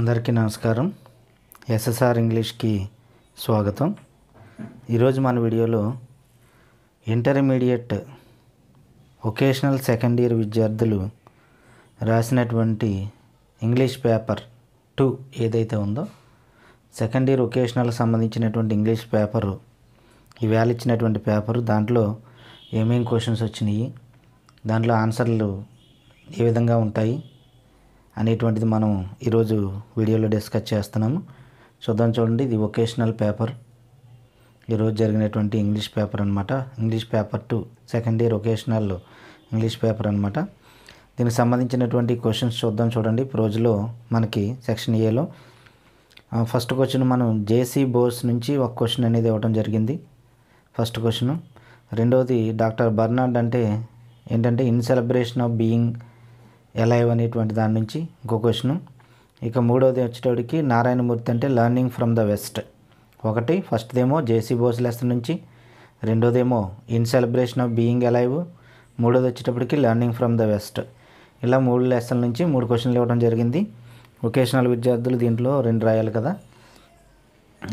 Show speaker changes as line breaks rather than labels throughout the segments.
అందరికీ నమస్కారం ఎస్ఎస్ఆర్ ఇంగ్లీష్కి స్వాగతం ఈరోజు మన వీడియోలో ఇంటర్మీడియట్ ఒకేషనల్ సెకండ్ ఇయర్ విద్యార్థులు రాసినటువంటి ఇంగ్లీష్ పేపర్ టూ ఏదైతే ఉందో సెకండ్ ఇయర్ ఒకేషనల్ సంబంధించినటువంటి ఇంగ్లీష్ పేపరు ఈవేళ ఇచ్చినటువంటి పేపరు దాంట్లో ఏమేం క్వశ్చన్స్ వచ్చినాయి దాంట్లో ఆన్సర్లు ఏ విధంగా ఉంటాయి అనేటువంటిది మనం ఈరోజు వీడియోలో డిస్కస్ చేస్తున్నాము చూద్దాం చూడండి ఇది వొకేషనల్ పేపర్ ఈరోజు జరిగినటువంటి ఇంగ్లీష్ పేపర్ అనమాట English paper two second year vocational English paper అనమాట దీనికి సంబంధించినటువంటి క్వశ్చన్స్ చూద్దాం చూడండి రోజులో మనకి సెక్షన్ ఏలో ఫస్ట్ క్వశ్చన్ మనం జేసీ బోస్ నుంచి ఒక క్వశ్చన్ అనేది ఇవ్వడం జరిగింది ఫస్ట్ క్వశ్చన్ రెండవది డాక్టర్ బర్నార్డ్ అంటే ఏంటంటే in celebration of being alive అనేటువంటి దాని నుంచి ఇంకో క్వశ్చను ఇక మూడవది వచ్చేటోడికి నారాయణమూర్తి అంటే లర్నింగ్ ఫ్రమ్ ద వెస్ట్ ఒకటి ఫస్ట్దేమో జేసీ బోస్ లెసన్ నుంచి రెండోదేమో in celebration of being alive మూడోది వచ్చేటప్పటికి లర్నింగ్ ఫ్రమ్ ద వెస్ట్ ఇలా మూడు లెసన్ నుంచి మూడు క్వశ్చన్లు ఇవ్వడం జరిగింది వొకేషనల్ విద్యార్థులు దీంట్లో రెండు రాయాలి కదా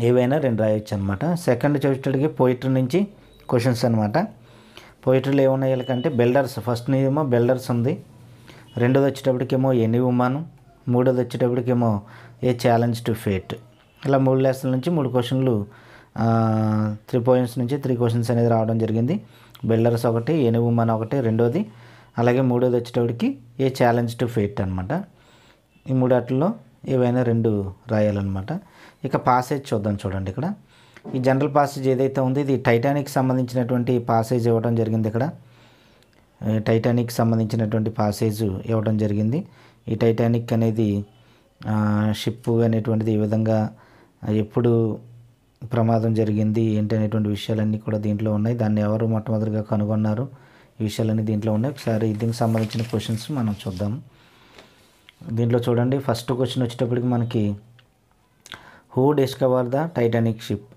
ఏవైనా రెండు రాయొచ్చు అనమాట సెకండ్ చూసేటడికి పోయిటరీ నుంచి క్వశ్చన్స్ అనమాట పోయిటరీలు ఏమున్నాయి కంటే బిల్డర్స్ ఫస్ట్ నేమో బిల్డర్స్ ఉంది రెండోది వచ్చేటప్పటికేమో ఎనీ ఉమాన్ మూడోది వచ్చేటప్పటికేమో ఏ ఛాలెంజ్ టు ఫేట్ ఇలా మూడు లెసన్ల నుంచి మూడు క్వశ్చన్లు త్రీ పాయింట్స్ నుంచి త్రీ క్వశ్చన్స్ అనేది రావడం జరిగింది బిల్డర్స్ ఒకటి ఎనీ ఉమాన్ ఒకటి రెండోది అలాగే మూడోది వచ్చేటప్పటికి ఏ ఛాలెంజ్ టు ఫేట్ అనమాట ఈ మూడు వాటిల్లో ఏవైనా రెండు రాయాలన్నమాట ఇక పాసేజ్ చూద్దాం చూడండి ఇక్కడ ఈ జనరల్ పాసేజ్ ఏదైతే ఉందో ఇది టైటానిక్ సంబంధించినటువంటి పాసేజ్ ఇవ్వడం జరిగింది ఇక్కడ టైటానిక్ సంబంధించినటువంటి పాసేజ్ ఇవ్వడం జరిగింది ఈ టైటానిక్ అనేది షిప్ అనేటువంటిది ఈ విధంగా ఎప్పుడు ప్రమాదం జరిగింది ఏంటి అనేటువంటి విషయాలన్నీ కూడా దీంట్లో ఉన్నాయి దాన్ని ఎవరు మొట్టమొదటిగా కనుగొన్నారు ఈ విషయాలన్నీ దీంట్లో ఉన్నాయి ఒకసారి దీనికి సంబంధించిన క్వశ్చన్స్ మనం చూద్దాం దీంట్లో చూడండి ఫస్ట్ క్వశ్చన్ వచ్చేటప్పటికి మనకి who discover the Titanic ship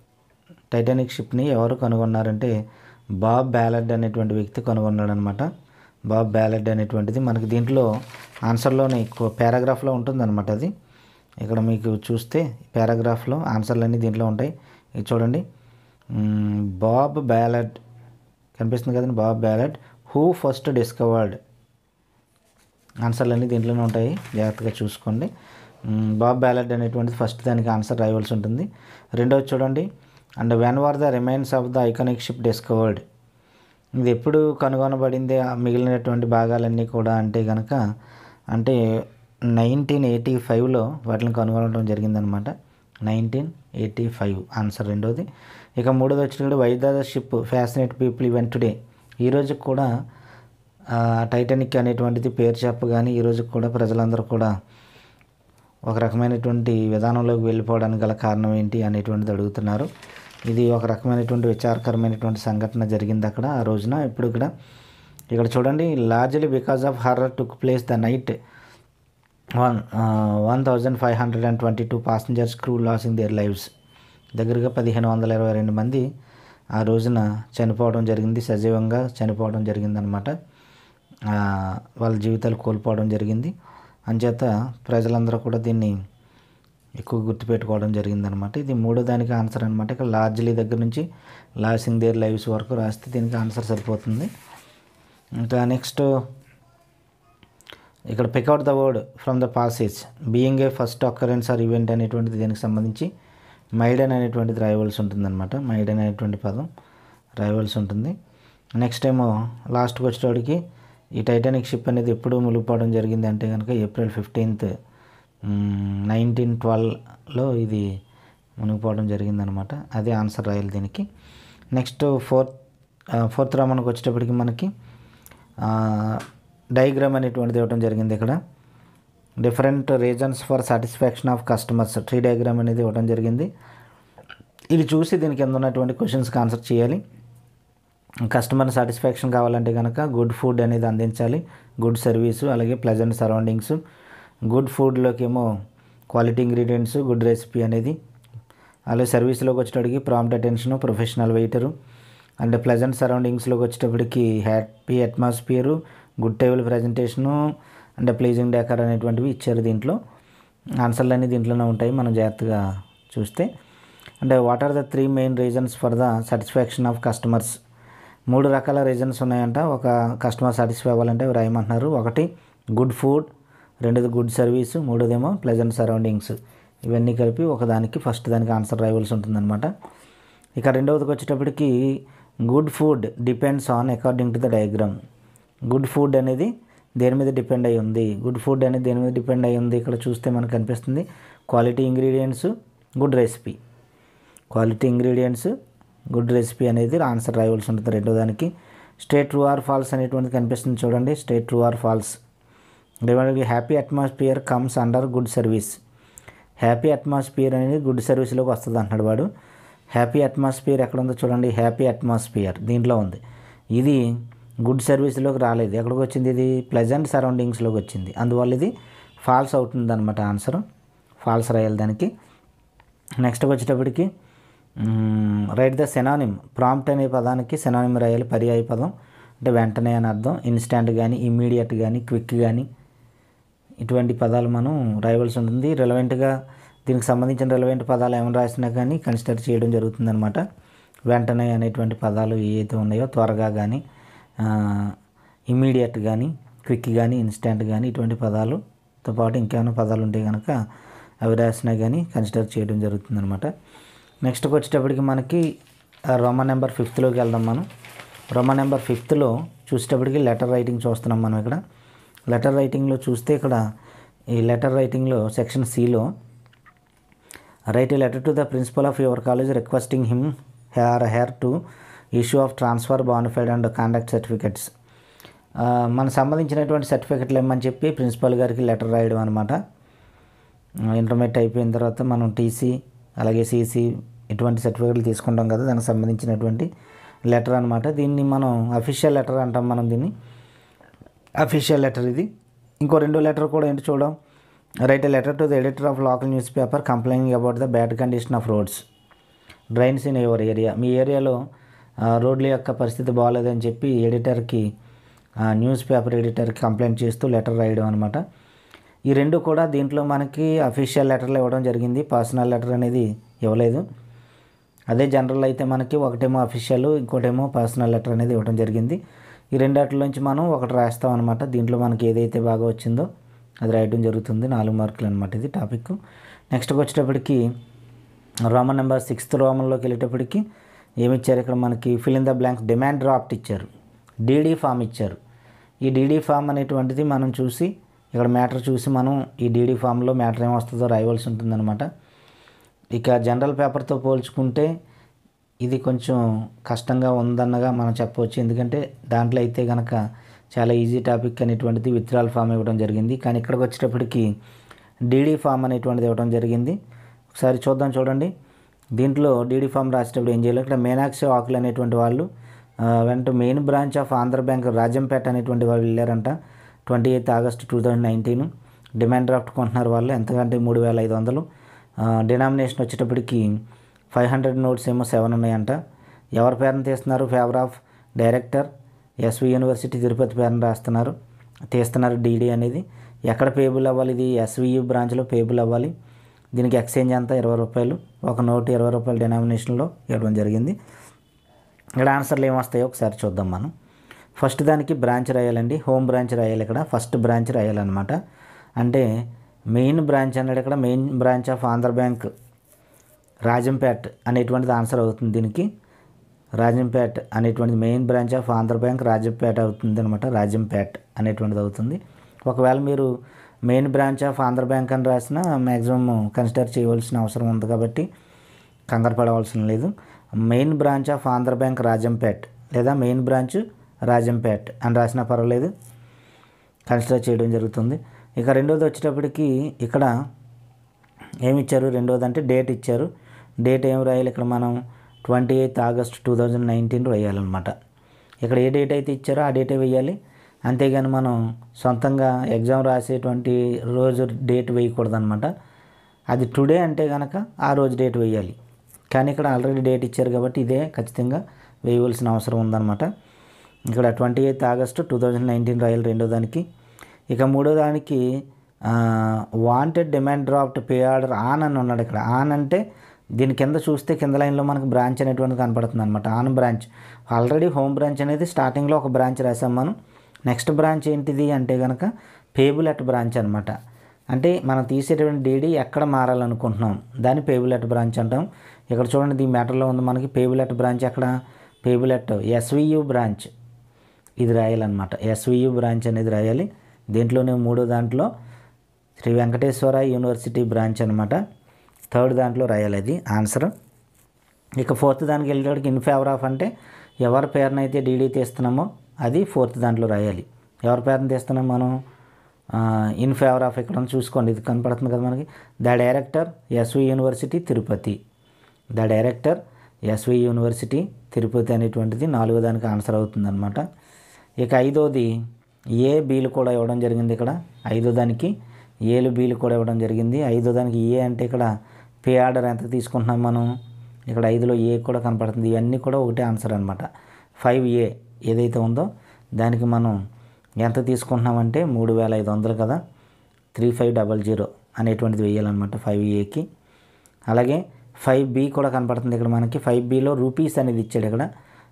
Titanic షిప్ని ఎవరు కనుగొన్నారంటే బాబ్ బ్యాలెడ్ అనేటువంటి వ్యక్తి కనుగొన్నాడు అనమాట బాబ్ బ్యాలెడ్ అనేటువంటిది మనకి దీంట్లో ఆన్సర్లోనే ఎక్కువ పారాగ్రాఫ్లో ఉంటుందన్నమాట అది ఇక్కడ మీకు చూస్తే పారాగ్రాఫ్లో ఆన్సర్లు అన్నీ దీంట్లో ఉంటాయి ఇది చూడండి బాబ్ బ్యాలెడ్ కనిపిస్తుంది కదండి Bob Ballard who first discovered ఆన్సర్లు అన్నీ దీంట్లోనే ఉంటాయి జాగ్రత్తగా చూసుకోండి బాబ్ బ్యాలెట్ అనేటువంటిది ఫస్ట్ దానికి ఆన్సర్ రాయవలసి ఉంటుంది రెండవది చూడండి and when were the remains of the iconic ship discovered ఇది ఎప్పుడు కనుగొనబడింది మిగిలినటువంటి భాగాలన్నీ కూడా అంటే కనుక అంటే నైన్టీన్ ఎయిటీ ఫైవ్లో వాటిని కనుగొనడం జరిగిందనమాట నైన్టీన్ ఎయిటీ ఫైవ్ ఆన్సర్ రెండోది ఇక మూడోది వచ్చినప్పుడు వైద్య ship fascinate people even today ఈరోజు కూడా టైటానిక్ అనేటువంటిది పేరు చెప్పగానే ఈరోజు కూడా ప్రజలందరూ కూడా ఒక రకమైనటువంటి విధానంలోకి వెళ్ళిపోవడానికి గల కారణం ఏంటి అనేటువంటిది అడుగుతున్నారు ఇది ఒక రకమైనటువంటి విచారకరమైనటువంటి సంఘటన జరిగింది అక్కడ ఆ రోజున ఇప్పుడు ఇక్కడ ఇక్కడ చూడండి largely because of horror took place the night one one thousand five hundred and twenty two passengers crew lost in their lives దగ్గరగా పదిహేను వందల ఇరవై రెండు మంది ఆ రోజున చనిపోవడం జరిగింది సజీవంగా చనిపోవడం జరిగిందనమాట వాళ్ళ జీవితాలు కోల్పోవడం జరిగింది అంచేత ప్రజలందరూ కూడా దీన్ని ఎక్కువ గుర్తుపెట్టుకోవడం జరిగిందనమాట ఇది మూడో దానికి ఆన్సర్ అనమాట ఇక్కడ లార్జ్లీ దగ్గర నుంచి లాసింగ్ దేర్ లైవ్స్ వరకు రాస్తే దీనికి ఆన్సర్ సరిపోతుంది ఇంకా నెక్స్ట్ ఇక్కడ pick out the word from the passage being a first occurrence or event అనేటువంటిది దీనికి సంబంధించి మైడన్ అనేటువంటిది రాయవలసి ఉంటుందన్నమాట మైడన్ అనేటువంటి పదం రాయవలసి ఉంటుంది నెక్స్ట్ ఏమో లాస్ట్కి వచ్చేటోడికి ఈ టైటానిక్ షిప్ అనేది ఎప్పుడు మునిగిపోవడం జరిగింది అంటే కనుక ఏప్రిల్ ఫిఫ్టీన్త్ నైన్టీన్ ట్వెల్వ్లో ఇది మునిగిపోవడం జరిగిందనమాట అదే ఆన్సర్ రాయాలి దీనికి నెక్స్ట్ ఫోర్త్ ఫోర్త్ రామానికి వచ్చేటప్పటికి మనకి డయాగ్రామ్ అనేటువంటిది ఇవ్వడం జరిగింది ఇక్కడ different reasons for satisfaction of customers tree diagram అనేది ఇవ్వడం జరిగింది ఇది చూసి దీనికి కింద ఉన్నటువంటి క్వశ్చన్స్కి ఆన్సర్ చేయాలి కస్టమర్ సాటిస్ఫాక్షన్ కావాలంటే కనుక గుడ్ ఫుడ్ అనేది అందించాలి గుడ్ సర్వీసు అలాగే ప్లెజెంట్ సరౌండింగ్స్ గుడ్ ఫుడ్లోకి ఏమో క్వాలిటీ ఇంగ్రీడియంట్స్ గుడ్ రెసిపీ అనేది అలాగే సర్వీస్లోకి వచ్చేటప్పటికి prompt attention professional waiter and pleasant సరౌండింగ్స్లోకి వచ్చేటప్పటికి happy atmosphere good table presentation and pleasing decor అనేటువంటివి ఇచ్చారు దీంట్లో ఆన్సర్లు అన్నీ దీంట్లోనే ఉంటాయి మనం జాగ్రత్తగా చూస్తే అంటే what are the three main reasons for the satisfaction of customers మూడు రకాల రీజన్స్ ఉన్నాయంట ఒక కస్టమర్ సాటిస్ఫై అవ్వాలంటే రాయమంటున్నారు ఒకటి గుడ్ ఫుడ్ రెండోది గుడ్ సర్వీస్ మూడోదేమో ప్లెజెంట్ సరౌండింగ్స్ ఇవన్నీ కలిపి ఒకదానికి ఫస్ట్ దానికి ఆన్సర్ రాయవలసి ఉంటుందన్నమాట ఇక రెండవదికి వచ్చేటప్పటికి good food depends on according to the diagram good food అనేది దేని మీద డిపెండ్ అయి ఉంది గుడ్ ఫుడ్ అనేది దేని మీద డిపెండ్ అయి ఉంది ఇక్కడ చూస్తే మనకు అనిపిస్తుంది quality ingredients good recipe quality ingredients good recipe అనేది ఆన్సర్ రాయవలసి ఉంటుంది రెండో దానికి స్టేట్ ట్రూ ఆర్ ఫాల్స్ అనేటువంటిది కనిపిస్తుంది చూడండి స్టేట్ ట్రూ ఆర్ ఫాల్స్ లేదంటే happy atmosphere comes under good service happy atmosphere అనేది గుడ్ సర్వీస్లోకి వస్తుంది అంటున్నాడు వాడు హ్యాపీ అట్మాస్ఫియర్ ఎక్కడ ఉందో చూడండి హ్యాపీ అట్మాస్ఫియర్ దీంట్లో ఉంది ఇది గుడ్ సర్వీస్లోకి రాలేదు ఎక్కడికి వచ్చింది ఇది ప్లెజెంట్ సరౌండింగ్స్లోకి వచ్చింది అందువల్ల ఇది ఫాల్స్ అవుతుంది అనమాట ఆన్సర్ ఫాల్స్ రాయాలి దానికి నెక్స్ట్కి వచ్చేటప్పటికి రైట్ ద సెనానిమ్ ప్రాంప్ట్ అనే పదానికి సెనానిమ్ రాయాలి పర్యాయ పదం అంటే వెంటనే అని అర్థం ఇన్స్టాంట్ కానీ ఇమ్మీడియట్ కానీ క్విక్ కానీ ఇటువంటి పదాలు మనం రాయవలసి ఉంటుంది రిలవెంట్గా దీనికి సంబంధించిన రిలవెంట్ పదాలు ఏమైనా రాసినా కానీ కన్సిడర్ చేయడం జరుగుతుందనమాట వెంటనే అనేటువంటి పదాలు ఏవైతే ఉన్నాయో త్వరగా కానీ ఇమీడియట్ కానీ క్విక్ కానీ ఇన్స్టెంట్ కానీ ఇటువంటి పదాలుతో పాటు ఇంకేమైనా పదాలు ఉంటే కనుక అవి రాసినా కానీ కన్సిడర్ చేయడం జరుగుతుందనమాట నెక్స్ట్కి వచ్చేటప్పటికి మనకి రోమన్ నెంబర్ ఫిఫ్త్లోకి వెళ్దాం మనం రోమన్ నెంబర్ ఫిఫ్త్లో చూసేటప్పటికి లెటర్ రైటింగ్ చూస్తున్నాం మనం ఇక్కడ లెటర్ రైటింగ్లో చూస్తే ఇక్కడ ఈ లెటర్ రైటింగ్లో సెక్షన్ సిలో write letter to the principal of your college requesting him her her to issue of transfer bonafide and conduct certificates మనకు సంబంధించినటువంటి సర్టిఫికెట్లు ఇమ్మని చెప్పి ప్రిన్సిపల్ గారికి లెటర్ రాయడం అనమాట ఇంటర్మీడియట్ అయిపోయిన తర్వాత మనం టీసీ అలాగే సీసీ ఎటువంటి సర్టిఫికేట్లు తీసుకుంటాం కదా దానికి సంబంధించినటువంటి లెటర్ అనమాట దీన్ని మనం అఫీషియల్ లెటర్ అంటాం మనం దీన్ని అఫీషియల్ లెటర్ ఇది ఇంకో రెండో లెటర్ కూడా ఏంటి చూడడం write letter to the editor of local news paper complaining about the bad condition of roads drains in your area మీ ఏరియాలో రోడ్ల యొక్క పరిస్థితి బాగాలేదని చెప్పి ఎడిటర్కి న్యూస్ పేపర్ ఎడిటర్కి కంప్లైంట్ చేస్తూ లెటర్ రాయడం అనమాట ఈ రెండు కూడా దీంట్లో మనకి అఫీషియల్ లెటర్లు ఇవ్వడం జరిగింది పర్సనల్ లెటర్ అనేది ఇవ్వలేదు అదే జనరల్ అయితే మనకి ఒకటేమో అఫీషియల్ ఇంకోటేమో పర్సనల్ లెటర్ అనేది ఇవ్వడం జరిగింది ఈ నుంచి మనం ఒకటి రాస్తాం అనమాట దీంట్లో మనకి ఏదైతే బాగా వచ్చిందో అది రాయడం జరుగుతుంది నాలుగు మార్కులు అనమాట ఇది టాపిక్ నెక్స్ట్కి వచ్చేటప్పటికి రోమన్ నెంబర్ సిక్స్త్ రోమన్లోకి వెళ్ళేటప్పటికి ఏమి ఇచ్చారు ఇక్కడ మనకి fill in the blank demand draft ఇచ్చారు డీడీ ఫామ్ ఇచ్చారు ఈ డీడీ ఫామ్ అనేటువంటిది మనం చూసి ఇక్కడ మ్యాటర్ చూసి మనం ఈ డీడీ ఫామ్లో మ్యాటర్ ఏమొస్తుందో రాయవలసి ఉంటుందన్నమాట ఇక జనరల్ పేపర్తో పోల్చుకుంటే ఇది కొంచెం కష్టంగా ఉందన్నగా మనం చెప్పవచ్చు ఎందుకంటే దాంట్లో అయితే కనుక చాలా ఈజీ టాపిక్ అనేటువంటిది విత్రాల్ ఫామ్ ఇవ్వడం జరిగింది కానీ ఇక్కడికి వచ్చేటప్పటికి డీడీ ఫామ్ అనేటువంటిది ఇవ్వడం జరిగింది ఒకసారి చూద్దాం చూడండి దీంట్లో డీడీ ఫామ్ రాసేటప్పుడు ఏం చేయాలి ఇక్కడ మీనాక్షి ఆకులు అనేటువంటి వాళ్ళు వెంట main branch of Andhra bank Rajampet అనేటువంటి వాళ్ళు వెళ్ళారంట twenty eighth August two thousand nineteen demand draft కొంటున్నారు వాళ్ళు ఎంతకంటే మూడు వేల ఐదు వందలు డినామినేషన్ వచ్చేటప్పటికి ఫైవ్ హండ్రెడ్ నోట్స్ ఏమో సెవెన్ ఉన్నాయంట ఎవరి పేరును తీస్తున్నారు favour of director S V university Tirupati పేరును రాస్తున్నారు తీస్తున్నారు డీడీ అనేది ఎక్కడ పేబుల్ అవ్వాలి ఇది ఎస్వియు బ్రాంచ్లో పేబుల్ అవ్వాలి దీనికి ఎక్స్చేంజ్ అంతా ఇరవై రూపాయలు ఒక నోటు ఇరవై రూపాయల డినామినేషన్లో ఇవ్వడం జరిగింది ఇక్కడ ఆన్సర్లు ఏమొస్తాయో ఒకసారి చూద్దాం మనం ఫస్ట్ దానికి బ్రాంచ్ రాయాలండి హోమ్ బ్రాంచ్ రాయాలి ఇక్కడ ఫస్ట్ బ్రాంచ్ రాయాలన్నమాట అంటే మెయిన్ బ్రాంచ్ అన్నాడు ఇక్కడ main branch of Andhra bank Rajampet అనేటువంటిది ఆన్సర్ అవుతుంది దీనికి రాజంపేట్ అనేటువంటిది main branch of Andhra bank Rajampet అవుతుంది అనమాట రాజంపేట్ అనేటువంటిది అవుతుంది ఒకవేళ మీరు main branch of Andhra bank అని రాసిన మ్యాక్సిమం కన్సిడర్ చేయవలసిన అవసరం ఉంది కాబట్టి కంగారు పడవలసిన లేదు main branch of Andhra bank Rajampet లేదా మెయిన్ బ్రాంచ్ రాజంపేట్ అని రాసినా పర్వాలేదు కన్సిడర్ చేయడం జరుగుతుంది ఇక రెండోది వచ్చేటప్పటికి ఇక్కడ ఏమి ఇచ్చారు రెండోది అంటే డేట్ ఇచ్చారు డేట్ ఏం రాయాలి ఇక్కడ మనం twenty eighth August two thousand nineteen రాయాలన్నమాట ఇక్కడ ఏ డేట్ అయితే ఇచ్చారో ఆ డేటే వేయాలి అంతేగాని మనం సొంతంగా ఎగ్జామ్ రాసేటువంటి రోజు డేట్ వేయకూడదనమాట అది టుడే అంటే కనుక ఆ రోజు డేట్ వేయాలి కానీ ఇక్కడ ఆల్రెడీ డేట్ ఇచ్చారు కాబట్టి ఇదే ఖచ్చితంగా వేయవలసిన అవసరం ఉందన్నమాట ఇక్కడ twenty eighth August two thousand nineteen రాయాలి రెండో దానికి ఇక మూడో దానికి wanted demand draft pay order on అని ఉన్నాడు ఇక్కడ ఆన్ అంటే దీని కింద చూస్తే కింద లైన్లో మనకు బ్రాంచ్ అనేటువంటిది కనపడుతుంది అనమాట on branch already home branch అనేది స్టార్టింగ్లో ఒక బ్రాంచ్ రాసాం మనం నెక్స్ట్ బ్రాంచ్ ఏంటిది అంటే కనుక పేబుల్ అట్ బ్రాంచ్ అనమాట అంటే మనం తీసేటువంటి డీడీ ఎక్కడ మారాలనుకుంటున్నాం దాన్ని పేబుల్ అట్ బ్రాంచ్ అంటాం ఇక్కడ చూడండి దీని మ్యాటర్లో ఉంది మనకి పేబుల్ అట్ బ్రాంచ్ ఎక్కడ పేబుల్ అట్ ఎస్వియు బ్రాంచ్ ఇది రాయాలన్నమాట ఎస్వియు బ్రాంచ్ అనేది రాయాలి దీంట్లోనే మూడో దాంట్లో శ్రీ వెంకటేశ్వర యూనివర్సిటీ బ్రాంచ్ అనమాట థర్డ్ దాంట్లో రాయాలి అది ఆన్సర్ ఇక ఫోర్త్ దానికి వెళ్ళేటోడికి ఇన్ ఫేవర్ ఆఫ్ అంటే ఎవరి పేరునైతే డీడీ తీస్తున్నామో అది ఫోర్త్ దాంట్లో రాయాలి ఎవరి పేరుని తీస్తున్నాం మనం ఇన్ ఫేవర్ ఆఫ్ ఇక్కడ చూసుకోండి ఇది కనపడుతుంది కదా మనకి the director S V university Tirupati the director S V university Tirupati అనేటువంటిది నాలుగో దానికి ఆన్సర్ అవుతుందన్నమాట ఇక ఐదోది ఏ బీలు కూడా ఇవ్వడం జరిగింది ఇక్కడ ఐదో దానికి ఏలు బీలు కూడా ఇవ్వడం జరిగింది ఐదో దానికి ఏ అంటే ఇక్కడ పే ఆర్డర్ ఎంత తీసుకుంటున్నాం మనం ఇక్కడ ఐదులో ఏ కూడా కనపడుతుంది ఇవన్నీ కూడా ఒకటే ఆన్సర్ అనమాట ఫైవ్ ఏ ఏదైతే ఉందో దానికి మనం ఎంత తీసుకుంటున్నామంటే మూడు వేల ఐదు వందలు కదా త్రీ ఫైవ్ డబల్ జీరో అనేటువంటిది వేయాలన్నమాట ఫైవ్ ఏకి అలాగే ఫైవ్ బి కూడా కనపడుతుంది ఇక్కడ మనకి ఫైవ్ బిలో రూపీస్ అనేది ఇచ్చాడు ఇక్కడ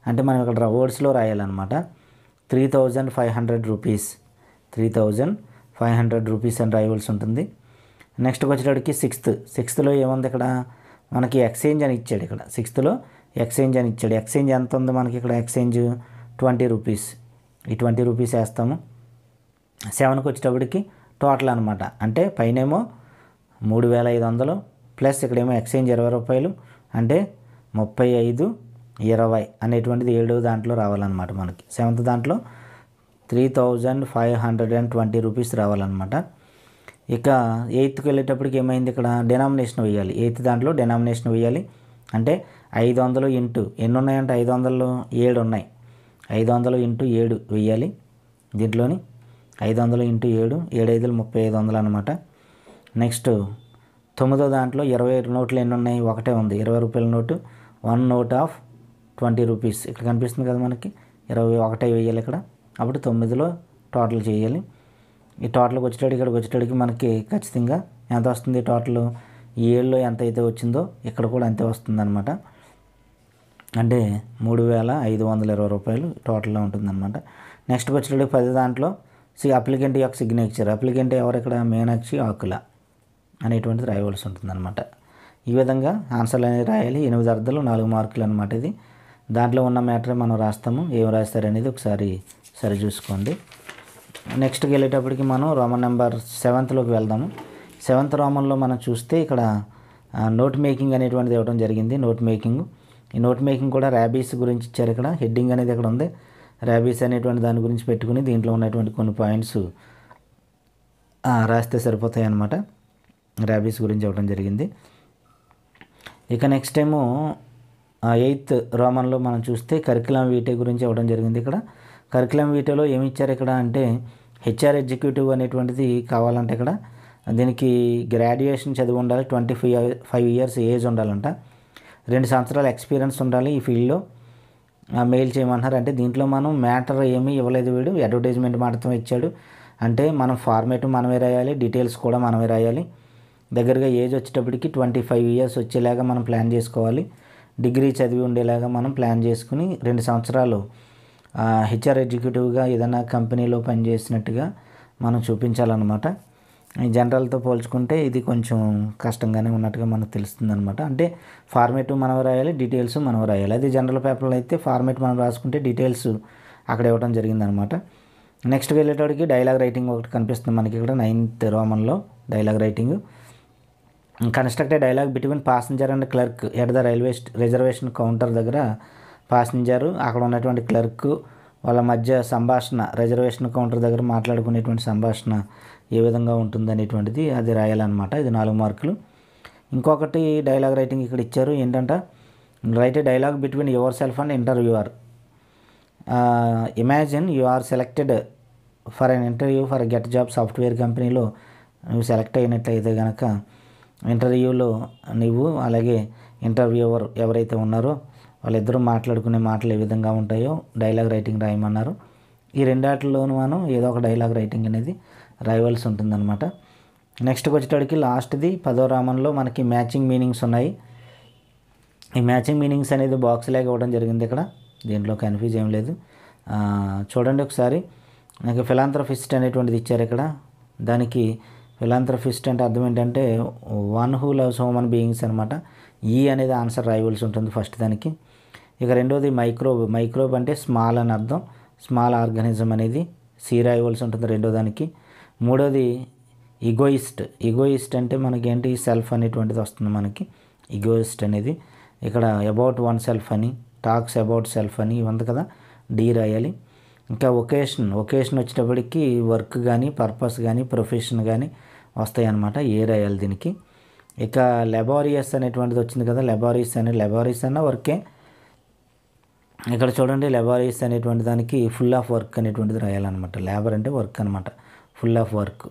అంటే మనం ఇక్కడ వర్డ్స్లో రాయాలన్నమాట three thousand five hundred rupees three thousand five hundred rupees అని రాయవలసి ఉంటుంది నెక్స్ట్కి వచ్చేటప్పటికి సిక్స్త్ సిక్స్త్లో ఏముంది ఇక్కడ మనకి ఎక్స్చేంజ్ అని ఇచ్చాడు ఇక్కడ సిక్స్త్లో ఎక్స్చేంజ్ అని ఇచ్చాడు ఎక్స్చేంజ్ ఎంత ఉంది మనకి ఇక్కడ ఎక్స్చేంజ్ ట్వంటీ రూపీస్ ఈ ట్వంటీ రూపీస్ వేస్తాము సెవెన్కి వచ్చేటప్పటికి టోటల్ అనమాట అంటే పైనేమో మూడు వేల ఐదు వందలు ప్లస్ ఇక్కడేమో ఎక్స్చేంజ్ ఇరవై రూపాయలు అంటే ముప్పై ఐదు ఇరవై అనేటువంటిది ఏడో దాంట్లో రావాలన్నమాట మనకి సెవెంత్ దాంట్లో three thousand five hundred and twenty rupees రావాలన్నమాట ఇక ఎయిత్కి వెళ్ళేటప్పటికి ఏమైంది ఇక్కడ డెనామినేషన్ వేయాలి ఎయిత్ దాంట్లో డెనామినేషన్ వేయాలి అంటే ఐదు వందలు ఇంటూ ఎన్ని ఉన్నాయంటే ఐదు వందలు ఏడు ఉన్నాయి ఐదు వందలు ఇంటూ ఏడు వెయ్యాలి దీంట్లోని ఐదు వందలు ఇంటూ ఏడు ఏడు ఐదులు ముప్పై ఐదు వందలు అనమాట నెక్స్ట్ తొమ్మిదో దాంట్లో ఇరవై నోట్లు ఎన్ని ఉన్నాయి ఒకటే ఉంది ఇరవై రూపాయల నోటు one note of twenty rupees ఇక్కడ కనిపిస్తుంది కదా మనకి ఇరవై ఒకటే వేయాలి ఇక్కడ అప్పుడు తొమ్మిదిలో టోటల్ చేయాలి ఈ టోటల్కి వచ్చేటడికి ఇక్కడికి వచ్చేటడికి మనకి ఖచ్చితంగా ఎంత వస్తుంది టోటల్ ఏళ్ళలో ఎంత అయితే వచ్చిందో ఇక్కడ కూడా అంతే వస్తుందన్నమాట అంటే మూడు వేల ఐదు వందల ఇరవై రూపాయలు టోటల్లో ఉంటుందన్నమాట నెక్స్ట్ వచ్చేటప్పుడు పది దాంట్లో సి అప్లికెంట్ యొక్క సిగ్నేచర్ అప్లికెంట్ ఎవరు ఇక్కడ మీనాక్షి ఆకుల అనేటువంటిది రాయవలసి ఉంటుందన్నమాట ఈ విధంగా ఆన్సర్లు అనేది రాయాలి ఎనిమిది అర్థాలు నాలుగు మార్కులు అనమాట ఇది దాంట్లో ఉన్న మ్యాటర్ మనం రాస్తాము ఏం రాస్తారనేది ఒకసారి సరి చూసుకోండి నెక్స్ట్కి వెళ్ళేటప్పటికి మనం రోమన్ నెంబర్ సెవెంత్లోకి వెళ్దాము సెవెంత్ రోమన్లో మనం చూస్తే ఇక్కడ నోట్ మేకింగ్ అనేటువంటిది ఇవ్వడం జరిగింది నోట్ మేకింగ్ ఈ నోట్ మేకింగ్ కూడా ర్యాబీస్ గురించి ఇచ్చారు ఇక్కడ హెడ్డింగ్ అనేది ఇక్కడ ఉంది ర్యాబీస్ అనేటువంటి దాని గురించి పెట్టుకుని దీంట్లో ఉన్నటువంటి కొన్ని పాయింట్స్ రాస్తే సరిపోతాయి అన్నమాట ర్యాబీస్ గురించి ఇవ్వడం జరిగింది ఇక నెక్స్ట్ ఏమో ఎయిత్ రోమన్లో మనం చూస్తే కరికులం వీటే గురించి ఇవ్వడం జరిగింది ఇక్కడ కరికులం వీటేలో ఏమి ఇచ్చారు ఇక్కడ అంటే హెచ్ఆర్ ఎగ్జిక్యూటివ్ అనేటువంటిది కావాలంటే ఇక్కడ దీనికి గ్రాడ్యుయేషన్ చదివి ఉండాలి twenty five five years age ఉండాలంట రెండు సంవత్సరాల ఎక్స్పీరియన్స్ ఉండాలి ఈ ఫీల్డ్లో మెయిల్ చేయమంటున్నారు అంటే దీంట్లో మనం మ్యాటర్ ఏమీ ఇవ్వలేదు వీడు అడ్వర్టైజ్మెంట్ మాత్రం ఇచ్చాడు అంటే మనం ఫార్మేట్ మనమే రాయాలి డీటెయిల్స్ కూడా మనమే రాయాలి దగ్గరగా ఏజ్ వచ్చేటప్పటికి ట్వంటీ ఫైవ్ ఇయర్స్ వచ్చేలాగా మనం ప్లాన్ చేసుకోవాలి డిగ్రీ చదివి ఉండేలాగా మనం ప్లాన్ చేసుకుని రెండు సంవత్సరాలు హెచ్ఆర్ ఎగ్జిక్యూటివ్గా ఏదైనా కంపెనీలో పనిచేసినట్టుగా మనం చూపించాలన్నమాట జనరల్తో పోల్చుకుంటే ఇది కొంచెం కష్టంగానే ఉన్నట్టుగా మనకు తెలుస్తుంది అనమాట అంటే ఫార్మేట్ మనం రాయాలి డీటెయిల్స్ మనం రాయాలి అదే జనరల్ పేపర్లో అయితే ఫార్మేట్ మనం రాసుకుంటే డీటెయిల్స్ అక్కడ ఇవ్వడం జరిగిందనమాట నెక్స్ట్ వెళ్ళేటోడికి డైలాగ్ రైటింగ్ ఒకటి కనిపిస్తుంది మనకి ఇక్కడ నైన్త్ రోమన్లో dialogue writing construct dialogue between passenger and clerk at the railway reservation counter దగ్గర పాసింజర్ అక్కడ ఉన్నటువంటి క్లర్క్ వాళ్ళ మధ్య సంభాషణ రిజర్వేషన్ కౌంటర్ దగ్గర మాట్లాడుకునేటువంటి సంభాషణ ఏ విధంగా ఉంటుంది అనేటువంటిది అది రాయాలన్నమాట ఇది నాలుగు మార్కులు ఇంకొకటి డైలాగ్ రైటింగ్ ఇక్కడ ఇచ్చారు ఏంటంటే write a dialogue between yourself and interviewer imagine you are selected for an interview for get job software కంపెనీలో నువ్వు సెలెక్ట్ అయినట్లయితే కనుక ఇంటర్వ్యూలో నీవు అలాగే ఇంటర్వ్యూవర్ ఎవరైతే ఉన్నారో వాళ్ళిద్దరూ మాట్లాడుకునే మాటలు ఏ విధంగా ఉంటాయో డైలాగ్ రైటింగ్ రాయమన్నారు ఈ రెండాటిలోనూ మనం ఏదో ఒక డైలాగ్ రైటింగ్ అనేది రాయవలసి ఉంటుందన్నమాట నెక్స్ట్కి వచ్చేటడికి లాస్ట్ది పదో రామంలో మనకి మ్యాచింగ్ మీనింగ్స్ ఉన్నాయి ఈ మ్యాచింగ్ మీనింగ్స్ అనేది బాక్స్ లాగా ఇవ్వడం జరిగింది ఇక్కడ దీంట్లో కన్ఫ్యూజ్ ఏం లేదు చూడండి ఒకసారి నాకు ఫిలాంథ్రఫిస్ట్ అనేటువంటిది ఇచ్చారు ఇక్కడ దానికి ఫిలాంథ్రఫిస్ట్ అంటే అర్థం ఏంటంటే one who love human beings అనమాట ఈ అనేది ఆన్సర్ రాయవలసి ఉంటుంది ఫస్ట్ దానికి ఇక రెండోది మైక్రోబ్ మైక్రోబ్ అంటే స్మాల్ అని అర్థం స్మాల్ ఆర్గానిజం అనేది సి రాయవలసి ఉంటుంది రెండో దానికి మూడోది ఇగోయిస్ట్ ఇగోయిస్ట్ అంటే మనకేంటి సెల్ఫ్ అనేటువంటిది వస్తుంది మనకి ఇగోయిస్ట్ అనేది ఇక్కడ అబౌట్ వన్ సెల్ఫ్ అని టాక్స్ అబౌట్ సెల్ఫ్ అని ఇవంత కదా డీ రాయాలి ఇంకా ఒకేషన్ ఒకేషన్ వచ్చేటప్పటికి వర్క్ కానీ పర్పస్ కానీ ప్రొఫెషన్ కానీ వస్తాయన్నమాట ఏ రాయాలి దీనికి ఇక లెబారియస్ అనేటువంటిది వచ్చింది కదా లెబారీస్ అనే లెబారీస్ అన్న వర్కే ఇక్కడ చూడండి లెబారీస్ అనేటువంటి దానికి ఫుల్ ఆఫ్ వర్క్ అనేటువంటిది రాయాలన్నమాట లేబర్ అంటే వర్క్ అనమాట ఫుల్ ఆఫ్ వర్క్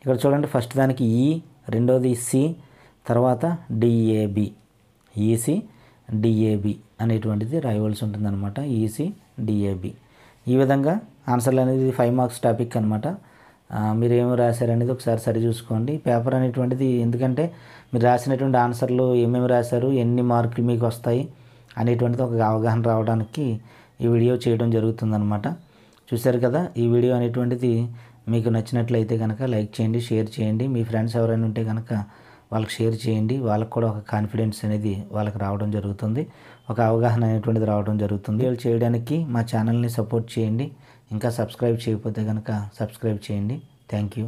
ఇక్కడ చూడండి ఫస్ట్ దానికి ఈ రెండోది సి తర్వాత డిఏబి ఈసి డిఏబి అనేటువంటిది రాయవలసి ఉంటుంది అనమాట ఈసి డిఏబి ఈ విధంగా ఆన్సర్లు అనేది ఫైవ్ మార్క్స్ టాపిక్ అనమాట మీరు ఏమి రాశారు అనేది ఒకసారి సరి చూసుకోండి పేపర్ అనేటువంటిది ఎందుకంటే మీరు రాసినటువంటి ఆన్సర్లు ఏమేమి రాశారు ఎన్ని మార్కులు మీకు వస్తాయి అనేటువంటిది ఒక అవగాహన రావడానికి ఈ వీడియో చేయడం జరుగుతుందనమాట చూశారు కదా ఈ వీడియో అనేటువంటిది మీకు నచ్చినట్లయితే కనుక లైక్ చేయండి షేర్ చేయండి మీ ఫ్రెండ్స్ ఎవరైనా ఉంటే కనుక వాళ్ళకి షేర్ చేయండి వాళ్ళకి కూడా ఒక కాన్ఫిడెన్స్ అనేది వాళ్ళకి రావడం జరుగుతుంది ఒక అవగాహన అనేటువంటిది రావడం జరుగుతుంది వీళ్ళు చేయడానికి మా ఛానల్ని సపోర్ట్ చేయండి ఇంకా సబ్స్క్రైబ్ చేయకపోతే కనుక సబ్స్క్రైబ్ చేయండి థ్యాంక్ యూ